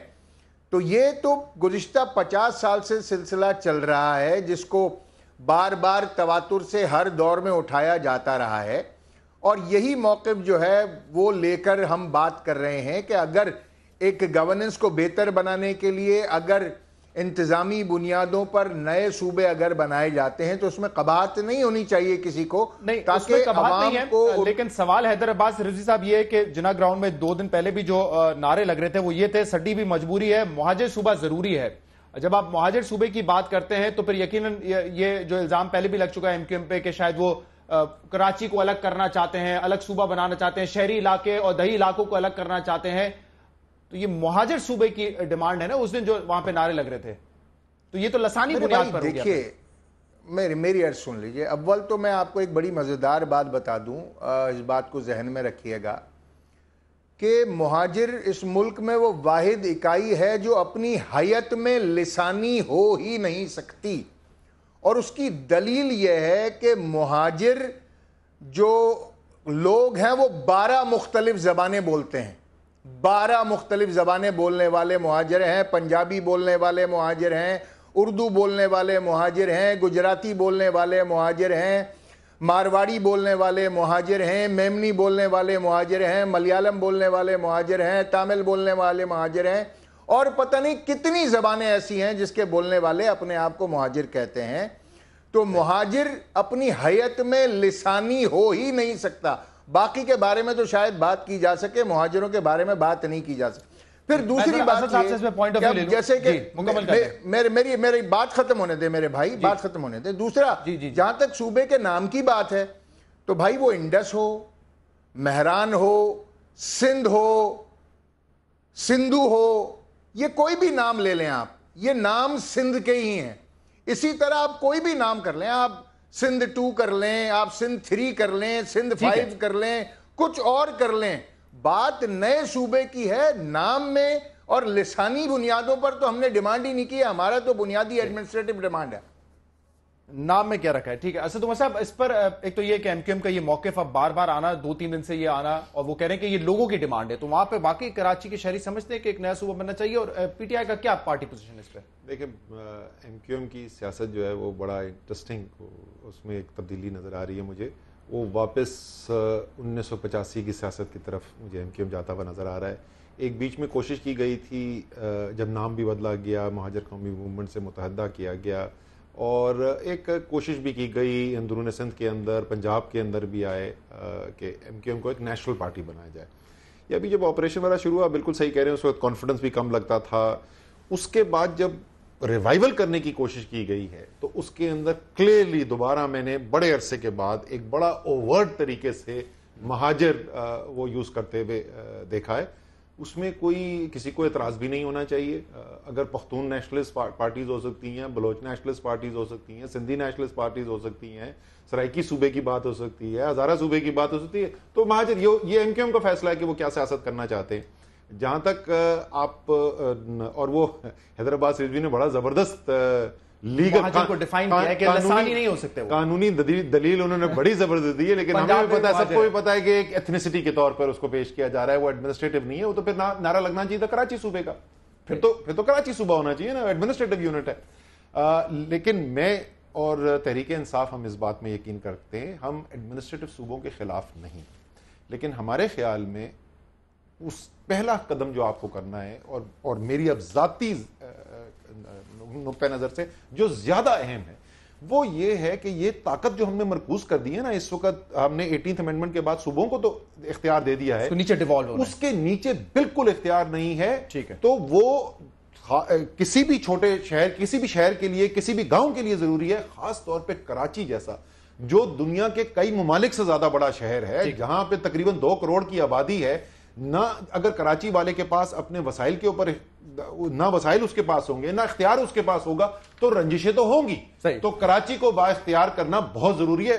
तो ये तो गुज्त पचास साल से सिलसिला चल रहा है जिसको बार बार तवातुर से हर दौर में उठाया जाता रहा है और यही मौक़ जो है वो लेकर हम बात कर रहे हैं कि अगर एक गवर्नेंस को बेहतर बनाने के लिए अगर इंतज़ामी बुनियादों पर नए सूबे अगर बनाए जाते हैं तो उसमें कबात नहीं होनी चाहिए किसी को नहीं ताकि नहीं है को लेकिन सवाल हैदराबाद से रिजी साहब ये है कि जिना ग्राउंड में दो दिन पहले भी जो नारे लग रहे थे वो ये थे सड्डी भी मजबूरी है मुहाजिर सूबा ज़रूरी है जब आप मुहाजिर सूबे की बात करते हैं तो फिर यकीन ये जो इल्ज़ाम पहले भी लग चुका है एमक्यूएम पे कि शायद वो कराची को अलग करना चाहते हैं अलग सूबा बनाना चाहते हैं शहरी इलाके और दही इलाकों को अलग करना चाहते हैं तो ये मुहाजिर सूबे की डिमांड है ना उस दिन जो वहां पे नारे लग रहे थे तो ये तो लसानी बुनियाद पर देखिए मेरी मेरी अर्ज सुन लीजिए अव्वल तो मैं आपको एक बड़ी मज़ेदार बात बता दूं इस बात को जहन में रखिएगा कि महाजिर इस मुल्क में वो वाहिद इकाई है जो अपनी हयत में लसानी हो ही नहीं सकती और उसकी दलील यह है कि महाजिर जो लोग हैं वो बारह मुख्तलिफ ज़बानें बोलते हैं बारह मुख्तलिफ ज़बानें बोलने वाले महाजर हैं पंजाबी बोलने वाले महाजर हैं उर्दू बोलने वाले महाजर हैं गुजराती बोलने वाले महाजर हैं मारवाड़ी बोलने वाले महाजर हैं मेमनी बोलने वाले महाजर हैं मलयालम बोलने वाले महाजर हैं तमिल बोलने वाले महाजर हैं और पता नहीं कितनी ज़बानें ऐसी हैं जिसके बोलने वाले अपने आप को महाजिर कहते हैं तो महाजिर अपनी हयत में लिसानी हो ही नहीं सकता बाकी के बारे में तो शायद बात की जा सके मुहाजिरों के बारे में बात नहीं की जा सके फिर दूसरी बात जैसे कि मेरे मेरी मेरी बात खत्म होने दे मेरे भाई बात खत्म होने दे दूसरा जहां तक सूबे के नाम की बात है तो भाई वो इंडस हो मेहरान हो सिंध हो सिंधु हो ये कोई भी नाम ले लें आप ये नाम सिंध के ही हैं इसी तरह आप कोई भी नाम कर लें आप सिंध टू कर लें आप सिंध थ्री कर लें सिंध फाइव कर लें कुछ और कर लें बात नए सूबे की है नाम में और लिसानी बुनियादों पर तो हमने डिमांड ही नहीं किया हमारा तो बुनियादी एडमिनिस्ट्रेटिव डिमांड है नाम में क्या रखा है ठीक है असद उमर साहब इस पर एक तो ये कि एमक्यूएम का ये मौके अब बार बार आना दो तीन दिन से ये आना और वो कह रहे हैं कि ये लोगों की डिमांड है तो वहां पे बाकी कराची के शहरी समझते हैं कि एक नया सूबा बनना चाहिए और पीटीआई का क्या पार्टी पोजिशन इस पर देखिए एमक्यूएम की सियासत जो है वो बड़ा इंटरेस्टिंग उसमें एक तब्दीली नजर आ रही है मुझे वो वापस उन्नीस की सियासत की तरफ मुझे एम जाता हुआ नजर आ रहा है एक बीच में कोशिश की गई थी जब नाम भी बदला गया महाजर कौमी मूवमेंट से मुतहदा किया गया और एक कोशिश भी की गई अंदरून सिंध के अंदर पंजाब के अंदर भी आए कि एम क्यू एम को एक नेशनल पार्टी बनाया जाए ये अभी जब ऑपरेशन वाला शुरू हुआ बिल्कुल सही कह रहे हैं उस वक्त कॉन्फिडेंस भी कम लगता था उसके बाद जब रिवाइवल करने की कोशिश की गई है तो उसके अंदर क्लियरली दोबारा मैंने बड़े अरसे के बाद एक बड़ा ओवर्ट तरीके से महाजर वो यूज़ करते हुए देखा है उसमें कोई किसी को एतराज़ भी नहीं होना चाहिए अगर पख्तून नेशनलिस्ट पार्टीज़ हो सकती हैं बलोच नेशनलिस्ट पार्टीज़ हो सकती हैं सिंधी नेशनलिस्ट पार्टीज़ हो सकती हैं सराइकी सूबे की बात हो सकती है हज़ारा सूबे की बात हो सकती है तो महाजर ये ये एम एम का फैसला है कि वो क्या सियासत करना चाहते हैं जहाँ तक आप और वो हैदराबाद सिर्फ ने बड़ा ज़बरदस्त लीगल को डिफाइन किया है कि लसानी नहीं हो सकते वो कानूनी दलील उन्होंने बड़ी जबरदस्त दी है लेकिन हमें भी पता है सबको भी पता है कि एक एथनिसिटी के तौर पर उसको पेश किया जा रहा है वो एडमिनिस्ट्रेटिव नहीं है वो तो फिर नारा लगना चाहिए था कराची सूबे का फिर तो फिर तो कराची सूबा होना चाहिए ना एडमिनिस्ट्रेटिव यूनिट है लेकिन मैं और तहरीक इंसाफ हम इस बात में यकीन करते हैं हम एडमिनिस्ट्रेटिव सूबों के खिलाफ नहीं लेकिन हमारे ख्याल में उस पहला कदम जो आपको करना है और और मेरी अब ज़ाती नुक नज़र से जो ज़्यादा अहम है वो ये है कि ये ताकत जो हमने मरकूज कर दी है ना इस वक्त हमने एटीन अमेंडमेंट के बाद सुबह को तो इख्तियार दे दिया है तो नीचे डिवॉल्व उसके नीचे बिल्कुल इख्तियार नहीं है ठीक है तो वो किसी भी छोटे शहर किसी भी शहर के लिए किसी भी गांव के लिए जरूरी है खास तौर पे कराची जैसा जो दुनिया के कई ममालिक से ज्यादा बड़ा शहर है जहां पे तकरीबन दो करोड़ की आबादी है ना अगर कराची वाले के पास अपने वसाइल के ऊपर ना वसाइल उसके पास होंगे ना अख्तियार उसके पास होगा तो रंजिशें तो होंगी तो कराची को बाख्तियार करना बहुत जरूरी है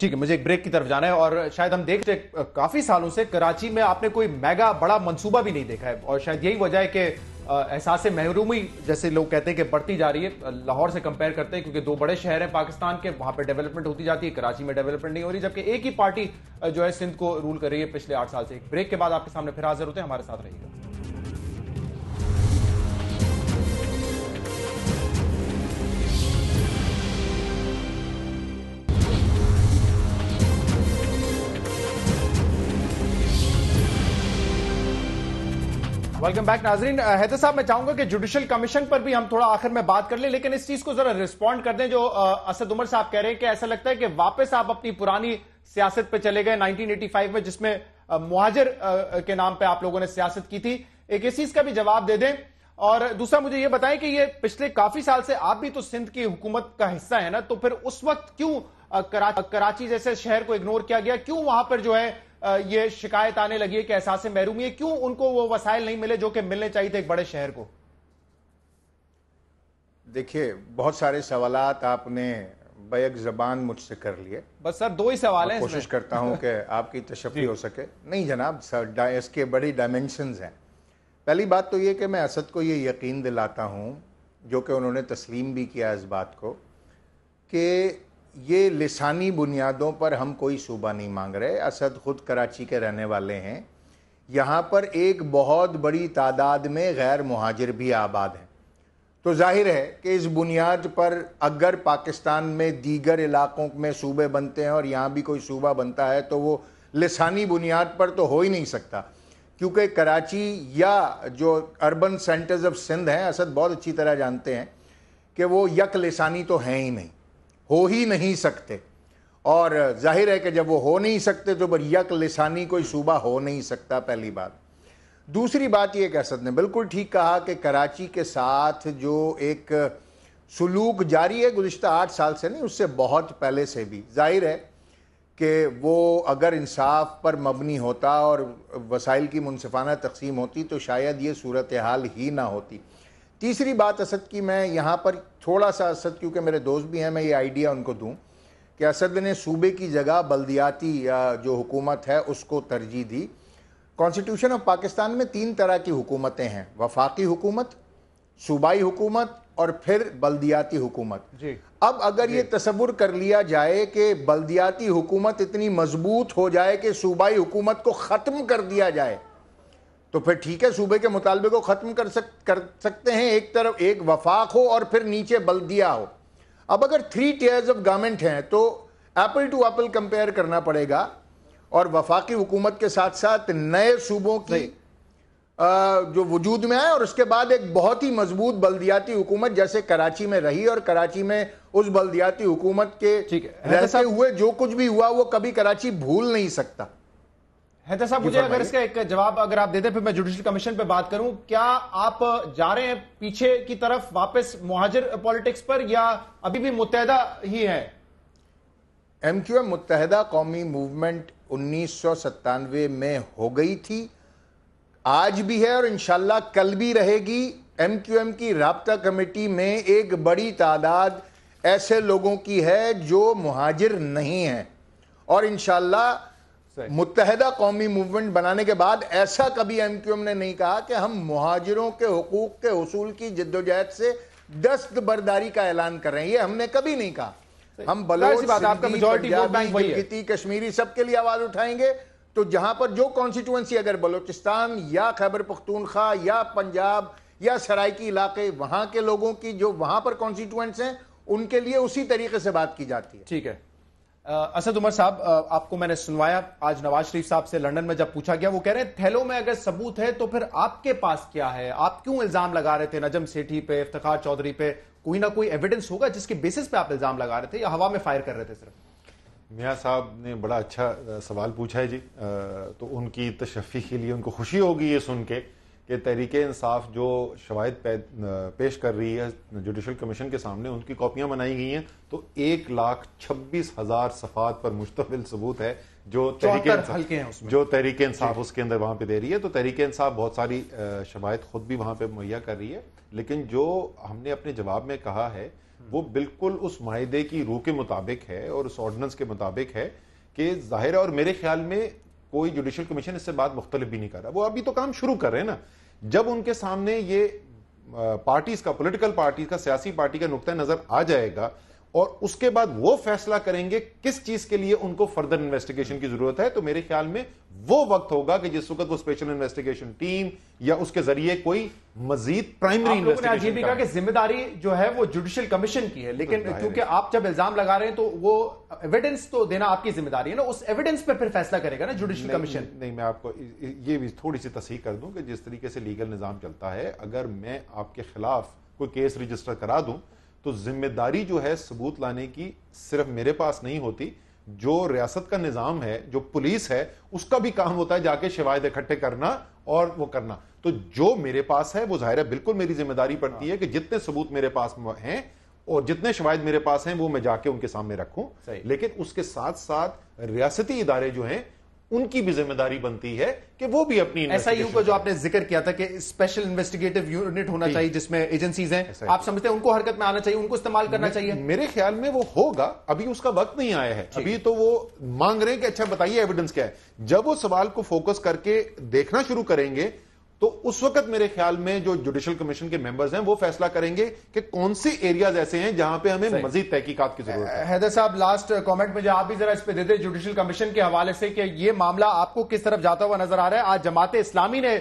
ठीक है मुझे एक ब्रेक की तरफ जाना है और शायद हम देखते काफी सालों से कराची में आपने कोई मेगा बड़ा मंसूबा भी नहीं देखा है और शायद यही वजह है कि एहसास महरूमी जैसे लोग कहते हैं कि बढ़ती जा रही है लाहौर से कंपेयर करते हैं क्योंकि दो बड़े शहर हैं पाकिस्तान के वहां पर डेवलपमेंट होती जाती है कराची में डेवलपमेंट नहीं हो रही जबकि एक ही पार्टी जो है सिंध को रूल कर रही है पिछले आठ साल से एक ब्रेक के बाद आपके सामने फिर हाजिर होते हैं हमारे साथ रहिएगा वेलकम बैक नाजरीन हैदर साहब मैं चाहूंगा कि जुडिशल कमीशन पर भी हम थोड़ा आखिर में बात कर लें लेकिन इस चीज को जरा रिस्पॉन्ड कर दें जो uh, असद उमर साहब कह रहे हैं कि ऐसा लगता है कि वापस आप अपनी पुरानी सियासत पे चले गए 1985 में जिसमें uh, मुहाजिर uh, के नाम पे आप लोगों ने सियासत की थी एक इस चीज का भी जवाब दे दें और दूसरा मुझे ये बताएं कि ये पिछले काफी साल से आप भी तो सिंध की हुकूमत का हिस्सा है ना तो फिर उस वक्त क्यों कराची जैसे शहर को इग्नोर किया गया क्यों वहां पर जो है ये शिकायत आने लगी है कि एहसास महरूमी है क्यों उनको वो वसाइल नहीं मिले जो कि मिलने चाहिए थे एक बड़े शहर को देखिए बहुत सारे सवाल आपने बैक जबान मुझसे कर लिए बस सर दो ही सवाल हैं कोशिश करता हूं कि (laughs) आपकी तशफी हो सके नहीं जनाब सर इसके बड़ी डायमेंशन हैं पहली बात तो ये कि मैं असद को ये यकीन दिलाता हूं जो कि उन्होंने तस्लीम भी किया इस बात को कि ये लसानी बुनियादों पर हम कोई सूबा नहीं मांग रहे असद खुद कराची के रहने वाले हैं यहाँ पर एक बहुत बड़ी तादाद में गैर महाजिर भी आबाद हैं तो जाहिर है कि इस बुनियाद पर अगर पाकिस्तान में दीगर इलाक़ों में सूबे बनते हैं और यहाँ भी कोई सूबा बनता है तो वो लसानी बुनियाद पर तो हो ही नहीं सकता क्योंकि कराची या जो अर्बन सेंटर्स ऑफ सिंध हैं असद बहुत अच्छी तरह जानते हैं कि वो यक लसानी तो हैं ही नहीं हो ही नहीं सकते और जाहिर है कि जब वो हो नहीं सकते तो यक लसानी कोई सूबा हो नहीं सकता पहली बात दूसरी बात यह कि असद ने बिल्कुल ठीक कहा कि कराची के साथ जो एक सलूक जारी है गुज्त आठ साल से नहीं उससे बहुत पहले से भी जाहिर है कि वो अगर इंसाफ पर मबनी होता और वसाइल की मुनफाना तकसीम होती तो शायद ये सूरत हाल ही ना होती तीसरी बात असद की मैं यहाँ पर थोड़ा सा असद क्योंकि मेरे दोस्त भी हैं मैं ये आइडिया उनको दूँ कि असद ने सूबे की जगह बल्दियाती जो हुकूमत है उसको तरजीह दी कॉन्स्टिट्यूशन ऑफ पाकिस्तान में तीन तरह की हुकूमतें हैं वफाकी हुकूमत सूबाई हुकूमत और फिर बल्दियाती हुकूमत जी अब अगर ये तस्वुर कर लिया जाए कि बल्दियाती हुकूमत इतनी मजबूत हो जाए कि सूबाई हुकूमत को ख़त्म कर दिया जाए तो फिर ठीक है सूबे के मुतालबे को ख़त्म कर सक कर सकते हैं एक तरफ एक वफाक हो और फिर नीचे बल्दिया हो अब अगर थ्री टेयर्स ऑफ गवर्नमेंट हैं तो एप्पल टू एप्पल कंपेयर करना पड़ेगा और वफाकी हुकूमत के साथ साथ नए सूबों की जो वजूद में आए और उसके बाद एक बहुत ही मजबूत बल्दियाती हुकूमत जैसे कराची में रही और कराची में उस बल्दियाती हुकूमत के रहते हुए जो कुछ भी हुआ वो कभी कराची भूल नहीं सकता हैदर तो साहब मुझे अगर इसका एक जवाब अगर आप दे दें फिर मैं जुडिशल कमीशन पे बात करूं क्या आप जा रहे हैं पीछे की तरफ वापस मुहाजिर पॉलिटिक्स पर या अभी भी मुतहदा ही है एम क्यू एम मुतहदा कौमी मूवमेंट उन्नीस में हो गई थी आज भी है और इनशाला कल भी रहेगी एम क्यू एम की रबता कमेटी में एक बड़ी तादाद ऐसे लोगों की है जो मुहाजिर नहीं है और इनशाला मुतहदा कौमी मूवमेंट बनाने के बाद ऐसा कभी एम क्यू एम ने नहीं कहा कि हम मुहाजिरों के हकूक के असूल की जिद्दोजहद से दस्तबरदारी का ऐलान कर रहे हैं ये हमने कभी नहीं कहा हम बलोचि कश्मीरी सबके लिए आवाज उठाएंगे तो जहां पर जो कॉन्स्टिट्यूंसी अगर बलोचिस्तान या खैबर पख्तूनख्वा या पंजाब या सराइकी इलाके वहां के लोगों की जो वहां पर कॉन्स्टिट्यूंट्स हैं उनके लिए उसी तरीके से बात की जाती है ठीक है असद उमर साहब आपको मैंने सुनवाया आज नवाज शरीफ साहब से लंदन में जब पूछा गया वो कह रहे हैं थैलो में अगर सबूत है तो फिर आपके पास क्या है आप क्यों इल्जाम लगा रहे थे नजम सेठी पे इफ्तार चौधरी पे कोई ना कोई एविडेंस होगा जिसके बेसिस पे आप इल्जाम लगा रहे थे या हवा में फायर कर रहे थे सिर्फ मियाँ साहब ने बड़ा अच्छा सवाल पूछा है जी तो उनकी तशफ़ी के लिए उनको खुशी होगी ये सुन के कि तहरीक इंसाफ जो शवायद पेश कर रही है जुडिशल कमीशन के सामने उनकी कॉपियां बनाई गई हैं तो एक लाख छब्बीस हजार सफात पर मुश्तमिल सबूत है जो तहरीक जो तहरीक इंसाफ उसके अंदर वहां पे दे रही है तो तहरीक इंसाफ बहुत सारी शवायद खुद भी वहां पे मुहैया कर रही है लेकिन जो हमने अपने जवाब में कहा है वो बिल्कुल उस माहे की रूह के मुताबिक है और उस ऑर्डिनेंस के मुताबिक है कि जाहिर है और मेरे ख्याल में कोई जुडिशल कमीशन इससे बात मुख्तलिफ भी नहीं कर रहा वो अभी तो काम शुरू कर रहे हैं ना जब उनके सामने ये पार्टीज का पोलिटिकल पार्टीज का सियासी पार्टी का नुकता नजर आ जाएगा और उसके बाद वो फैसला करेंगे किस चीज के लिए उनको फर्दर इन्वेस्टिगेशन की जरूरत है तो मेरे ख्याल में वो वक्त होगा कि जिस वक्त वो स्पेशल इन्वेस्टिगेशन टीम या उसके जरिए कोई मजीद प्राइमरी इन्वेस्टिगेशन कहा कि जिम्मेदारी जो है वो जुडिशियल कमीशन की है लेकिन तो क्योंकि आप जब इल्जाम लगा रहे हैं तो वो एविडेंस तो देना आपकी जिम्मेदारी है ना उस एविडेंस पर फिर फैसला करेगा ना जुडिशियल कमीशन नहीं मैं आपको ये भी थोड़ी सी तस्ह कर दूं कि जिस तरीके से लीगल निज़ाम चलता है अगर मैं आपके खिलाफ कोई केस रजिस्टर करा दूं तो जिम्मेदारी जो है सबूत लाने की सिर्फ मेरे पास नहीं होती जो रियासत का निज़ाम है जो पुलिस है उसका भी काम होता है जाके शिवायद इकट्ठे करना और वो करना तो जो मेरे पास है वो जाहिर है बिल्कुल मेरी जिम्मेदारी पड़ती है कि जितने सबूत मेरे पास हैं और जितने शवायद मेरे पास हैं वो मैं जाके उनके सामने रखूं लेकिन उसके साथ साथ रियासती इदारे जो हैं उनकी भी जिम्मेदारी बनती है कि वो भी अपनी एसआईयू का जो आपने जिक्र किया था कि स्पेशल इन्वेस्टिगेटिव यूनिट होना चाहिए जिसमें एजेंसीज हैं आप समझते हैं उनको हरकत में आना चाहिए उनको इस्तेमाल करना चाहिए मेरे ख्याल में वो होगा अभी उसका वक्त नहीं आया है अभी तो वो मांग रहे हैं कि अच्छा बताइए एविडेंस क्या है जब वो सवाल को फोकस करके देखना शुरू करेंगे तो उस वक्त मेरे ख्याल में जो जुडिशियल कमीशन के मेंबर्स हैं वो फैसला करेंगे कि कौन से एरियाज ऐसे हैं जहां पे हमें मजीद तहकीकात की जरूरत है हैदर साहब लास्ट कमेंट मुझे आप भी जरा इस पे दे दे जुडिशियल कमीशन के हवाले से कि ये मामला आपको किस तरफ जाता हुआ नजर आ रहा है आज जमात इस्लामी ने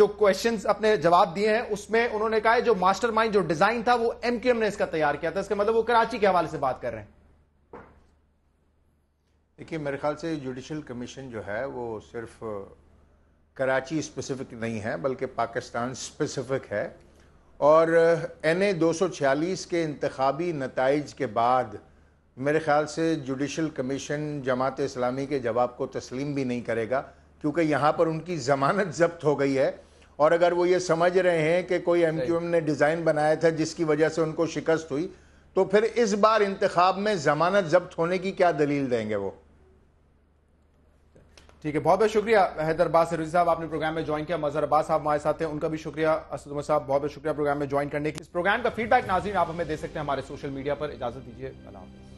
जो क्वेश्चन अपने जवाब दिए हैं उसमें उन्होंने कहा जो मास्टर जो डिजाइन था वो एमक्यूएम ने इसका तैयार किया था इसके मतलब वो कराची के हवाले से बात कर रहे हैं देखिए मेरे ख्याल से जुडिशल कमीशन जो है वो सिर्फ कराची स्पेसिफिक नहीं है बल्कि पाकिस्तान स्पेसिफिक है और एन ए दो सौ छियालीस के इंतबी नतज के बाद मेरे ख्याल से जुडिशल कमीशन जमात इस्लामी के जवाब को तस्लीम भी नहीं करेगा क्योंकि यहाँ पर उनकी ज़मानत जब्त हो गई है और अगर वो ये समझ रहे हैं कि कोई एम क्यू एम ने डिज़ाइन बनाया था जिसकी वजह से उनको शिकस्त हुई तो फिर इस बार इंतखब में ज़मानत जब्त होने की क्या दलील देंगे वो ठीक है बहुत बहुत शुक्रिया हैदर अब्बास रुजी साहब आपने प्रोग्राम में ज्वाइन किया मजहर अब्बास साहब हमारे साथ हैं उनका भी शुक्रिया असद साहब बहुत बहुत शुक्रिया प्रोग्राम में ज्वाइन करने के इस प्रोग्राम का फीडबैक नाजीन आप हमें दे सकते हैं हमारे सोशल मीडिया पर इजाजत दीजिए अल्लाह